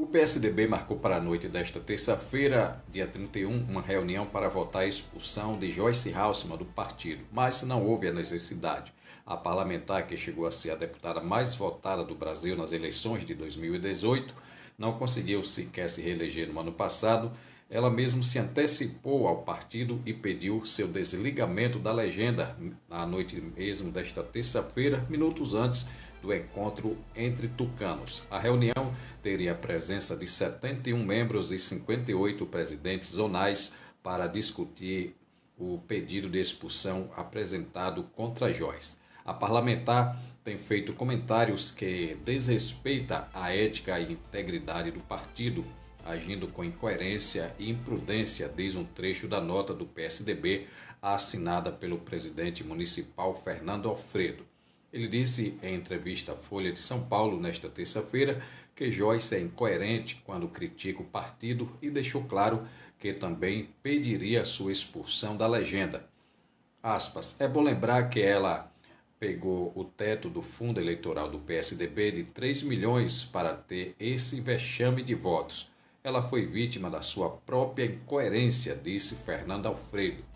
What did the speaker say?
O PSDB marcou para a noite desta terça-feira, dia 31, uma reunião para votar a expulsão de Joyce Halsman do partido, mas não houve a necessidade. A parlamentar, que chegou a ser a deputada mais votada do Brasil nas eleições de 2018, não conseguiu sequer se reeleger no ano passado. Ela mesmo se antecipou ao partido e pediu seu desligamento da legenda na noite mesmo desta terça-feira, minutos antes do encontro entre tucanos. A reunião teria a presença de 71 membros e 58 presidentes zonais para discutir o pedido de expulsão apresentado contra Joyce. A parlamentar tem feito comentários que desrespeita a ética e integridade do partido, agindo com incoerência e imprudência, diz um trecho da nota do PSDB assinada pelo presidente municipal Fernando Alfredo. Ele disse em entrevista à Folha de São Paulo nesta terça-feira que Joyce é incoerente quando critica o partido e deixou claro que também pediria sua expulsão da legenda. Aspas. É bom lembrar que ela pegou o teto do fundo eleitoral do PSDB de 3 milhões para ter esse vexame de votos. Ela foi vítima da sua própria incoerência, disse Fernando Alfredo.